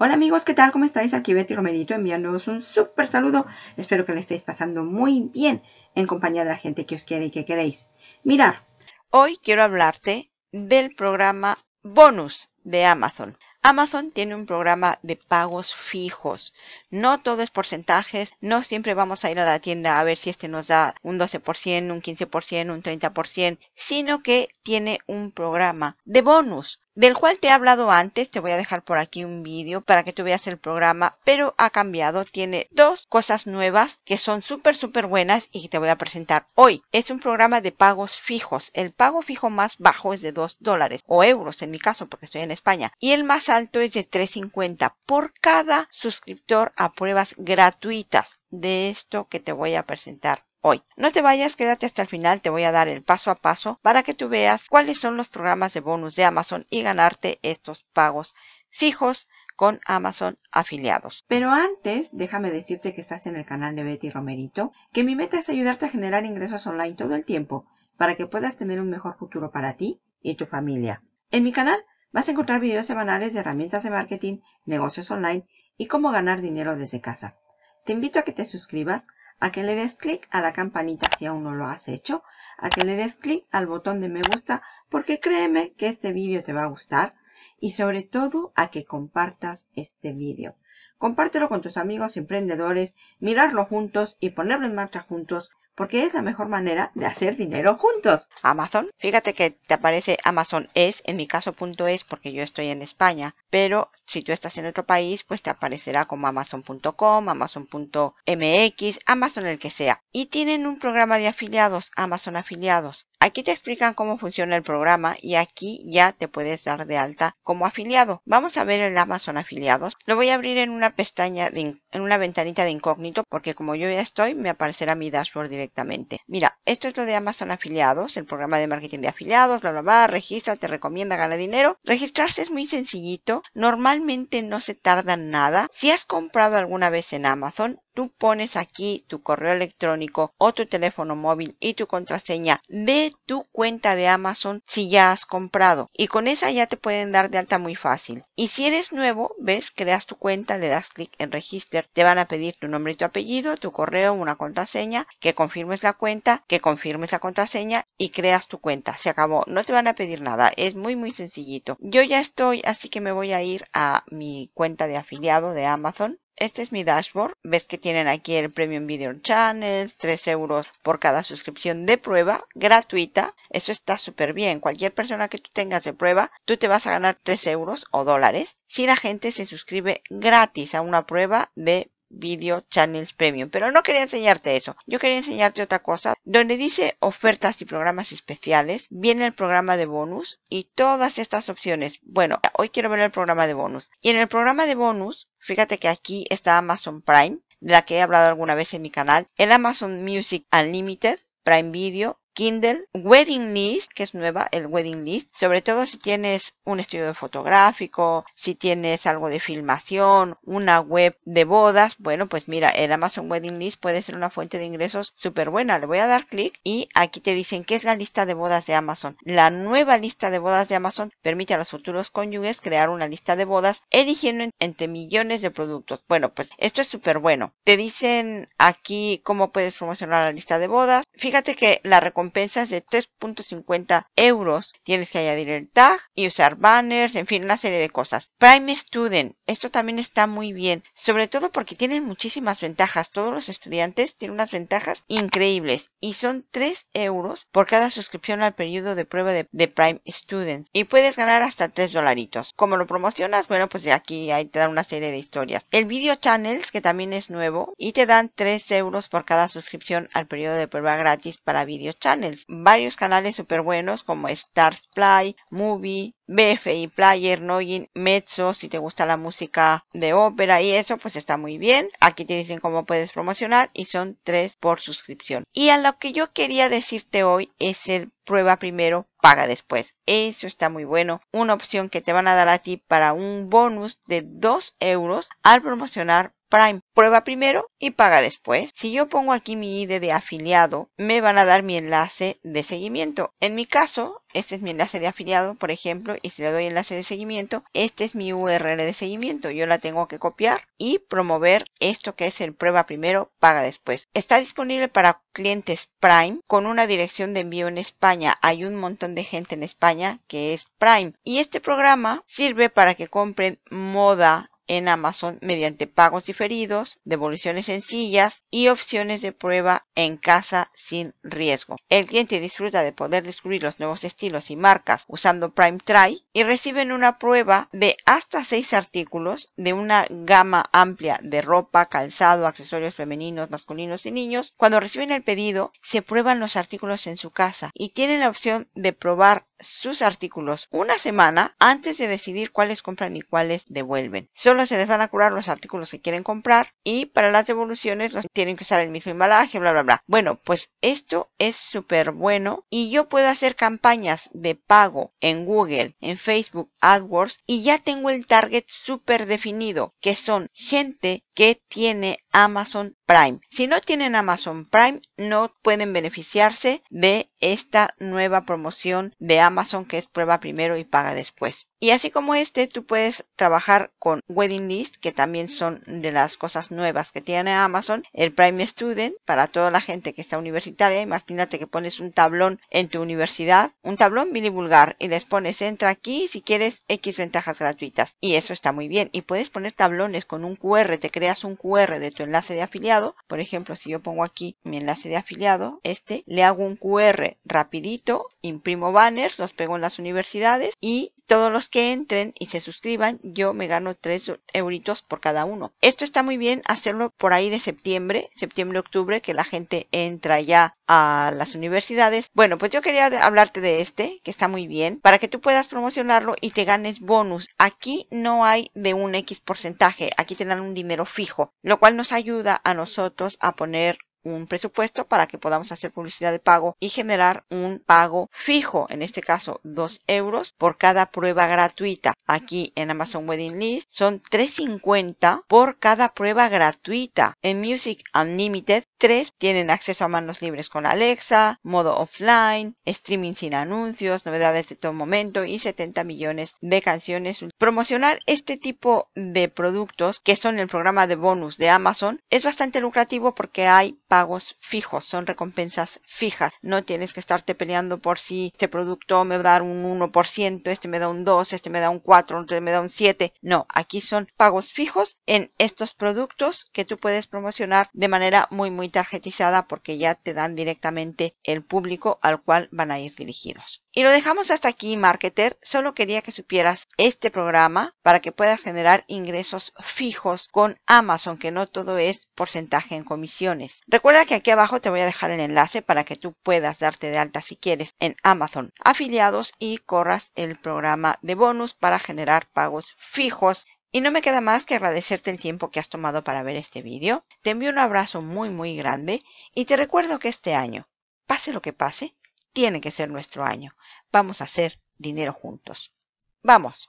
Hola amigos, ¿qué tal? ¿Cómo estáis? Aquí Betty Romerito enviándoos un súper saludo. Espero que le estéis pasando muy bien en compañía de la gente que os quiere y que queréis. Mirar. Hoy quiero hablarte del programa Bonus de Amazon. Amazon tiene un programa de pagos fijos. No todo es porcentajes, no siempre vamos a ir a la tienda a ver si este nos da un 12%, un 15%, un 30%, sino que tiene un programa de bonus del cual te he hablado antes, te voy a dejar por aquí un vídeo para que tú veas el programa, pero ha cambiado, tiene dos cosas nuevas que son súper súper buenas y que te voy a presentar hoy. Es un programa de pagos fijos, el pago fijo más bajo es de 2 dólares o euros en mi caso porque estoy en España y el más alto es de 3.50 por cada suscriptor a pruebas gratuitas de esto que te voy a presentar hoy. No te vayas, quédate hasta el final, te voy a dar el paso a paso para que tú veas cuáles son los programas de bonus de Amazon y ganarte estos pagos fijos con Amazon afiliados. Pero antes, déjame decirte que estás en el canal de Betty Romerito, que mi meta es ayudarte a generar ingresos online todo el tiempo para que puedas tener un mejor futuro para ti y tu familia. En mi canal vas a encontrar videos semanales de herramientas de marketing, negocios online y cómo ganar dinero desde casa. Te invito a que te suscribas a que le des clic a la campanita si aún no lo has hecho, a que le des clic al botón de me gusta porque créeme que este vídeo te va a gustar y sobre todo a que compartas este vídeo. Compártelo con tus amigos emprendedores, mirarlo juntos y ponerlo en marcha juntos porque es la mejor manera de hacer dinero juntos. Amazon. Fíjate que te aparece Amazon es, en mi caso punto es porque yo estoy en España, pero si tú estás en otro país, pues te aparecerá como amazon.com, amazon.mx, Amazon el que sea. Y tienen un programa de afiliados, Amazon afiliados. Aquí te explican cómo funciona el programa y aquí ya te puedes dar de alta como afiliado. Vamos a ver el Amazon afiliados. Lo voy a abrir en una pestaña, en una ventanita de incógnito porque como yo ya estoy me aparecerá mi dashboard directamente. Mira, esto es lo de Amazon afiliados, el programa de marketing de afiliados, bla bla bla, registra, te recomienda, gana dinero. Registrarse es muy sencillito, normalmente no se tarda nada. Si has comprado alguna vez en Amazon, tú pones aquí tu correo electrónico o tu teléfono móvil y tu contraseña de tu cuenta de Amazon si ya has comprado. Y con esa ya te pueden dar de alta muy fácil. Y si eres nuevo, ves, creas tu cuenta, le das clic en register, te van a pedir tu nombre y tu apellido, tu correo, una contraseña, que confirmes la cuenta, que confirmes la contraseña y creas tu cuenta. Se acabó, no te van a pedir nada, es muy muy sencillito. Yo ya estoy, así que me voy a ir a mi cuenta de afiliado de Amazon este es mi dashboard. Ves que tienen aquí el Premium Video Channel, 3 euros por cada suscripción de prueba, gratuita. Eso está súper bien. Cualquier persona que tú tengas de prueba, tú te vas a ganar 3 euros o dólares si la gente se suscribe gratis a una prueba de Video Channels Premium. Pero no quería enseñarte eso. Yo quería enseñarte otra cosa. Donde dice ofertas y programas especiales, viene el programa de bonus y todas estas opciones. Bueno, hoy quiero ver el programa de bonus. Y en el programa de bonus, fíjate que aquí está Amazon Prime, de la que he hablado alguna vez en mi canal, el Amazon Music Unlimited, Prime Video, Kindle, Wedding List, que es nueva, el Wedding List, sobre todo si tienes un estudio fotográfico, si tienes algo de filmación, una web de bodas, bueno, pues mira, el Amazon Wedding List puede ser una fuente de ingresos súper buena. Le voy a dar clic y aquí te dicen que es la lista de bodas de Amazon. La nueva lista de bodas de Amazon permite a los futuros cónyuges crear una lista de bodas eligiendo entre millones de productos. Bueno, pues esto es súper bueno. Te dicen aquí cómo puedes promocionar la lista de bodas. Fíjate que la recomendación de 3.50 euros. Tienes que añadir el tag y usar banners, en fin, una serie de cosas. Prime Student, esto también está muy bien, sobre todo porque tiene muchísimas ventajas. Todos los estudiantes tienen unas ventajas increíbles y son 3 euros por cada suscripción al periodo de prueba de, Prime Student. Y puedes ganar hasta 3 dolaritos. Como lo promocionas, bueno, pues aquí ahí te dan una serie de historias. El Video Channels, que también es nuevo, y te dan 3 euros por cada suscripción al periodo de prueba gratis para Video Channels varios canales súper buenos como Stars Play, Movie, BFI Player, Noin, Mezzo, si te gusta la música de ópera y eso, pues está muy bien. Aquí te dicen cómo puedes promocionar y son tres por suscripción. Y a lo que yo quería decirte hoy es el prueba primero, paga después. Eso está muy bueno. Una opción que te van a dar a ti para un bonus de 2 euros al promocionar Prime. Prueba primero y paga después. Si yo pongo aquí mi ID de afiliado, me van a dar mi enlace de seguimiento. En mi caso, este es mi enlace de afiliado, por ejemplo, y si le doy enlace de seguimiento, este es mi URL de seguimiento. Yo la tengo que copiar y promover esto que es el prueba primero, paga después. Está disponible para clientes Prime con una dirección de envío en España. Hay un montón de gente en España que es Prime. Y este programa sirve para que compren moda en Amazon mediante pagos diferidos, devoluciones sencillas y opciones de prueba en casa sin riesgo. El cliente disfruta de poder descubrir los nuevos estilos y marcas usando Prime Try y reciben una prueba de hasta 6 artículos de una gama amplia de ropa, calzado, accesorios femeninos, masculinos y niños. Cuando reciben el pedido, se prueban los artículos en su casa y tienen la opción de probar sus artículos una semana antes de decidir cuáles compran y cuáles devuelven. Solo se les van a curar los artículos que quieren comprar y para las devoluciones los tienen que usar el mismo embalaje, bla, bla, bla. Bueno, pues esto es súper bueno y yo puedo hacer campañas de pago en Google, en Facebook, AdWords y ya tengo el target súper definido, que son gente que tiene Amazon Prime. Si no tienen Amazon Prime, no pueden beneficiarse de esta nueva promoción de Amazon que es prueba primero y paga después. Y así como este, tú puedes trabajar con Wedding List, que también son de las cosas nuevas que tiene Amazon, el Prime Student, para toda la gente que está universitaria. Imagínate que pones un tablón en tu universidad, un tablón vulgar y les pones entra aquí si quieres X ventajas gratuitas. Y eso está muy bien. Y puedes poner tablones con un QR, te creas un QR de tu enlace de afiliado. Por ejemplo, si yo pongo aquí mi enlace de afiliado, este, le hago un QR rapidito, imprimo banners, los pego en las universidades y todos los que entren y se suscriban, yo me gano 3 euritos por cada uno. Esto está muy bien hacerlo por ahí de septiembre, septiembre-octubre, que la gente entra ya a las universidades. Bueno, pues yo quería hablarte de este, que está muy bien, para que tú puedas promocionarlo y te ganes bonus. Aquí no hay de un X porcentaje, aquí te dan un dinero fijo, lo cual nos ayuda a nosotros a poner un presupuesto para que podamos hacer publicidad de pago y generar un pago fijo, en este caso 2 euros por cada prueba gratuita. Aquí en Amazon Wedding List son 3.50 por cada prueba gratuita. En Music Unlimited tienen acceso a manos libres con Alexa, modo offline, streaming sin anuncios, novedades de todo momento y 70 millones de canciones. Promocionar este tipo de productos que son el programa de bonus de Amazon es bastante lucrativo porque hay pagos fijos, son recompensas fijas. No tienes que estarte peleando por si este producto me va a dar un 1%, este me da un 2, este me da un 4, este me da un 7. No, aquí son pagos fijos en estos productos que tú puedes promocionar de manera muy muy tarjetizada porque ya te dan directamente el público al cual van a ir dirigidos. Y lo dejamos hasta aquí, marketer. Solo quería que supieras este programa para que puedas generar ingresos fijos con Amazon, que no todo es porcentaje en comisiones. Recuerda que aquí abajo te voy a dejar el enlace para que tú puedas darte de alta si quieres en Amazon afiliados y corras el programa de bonus para generar pagos fijos y no me queda más que agradecerte el tiempo que has tomado para ver este vídeo. Te envío un abrazo muy muy grande y te recuerdo que este año, pase lo que pase, tiene que ser nuestro año. Vamos a hacer dinero juntos. ¡Vamos!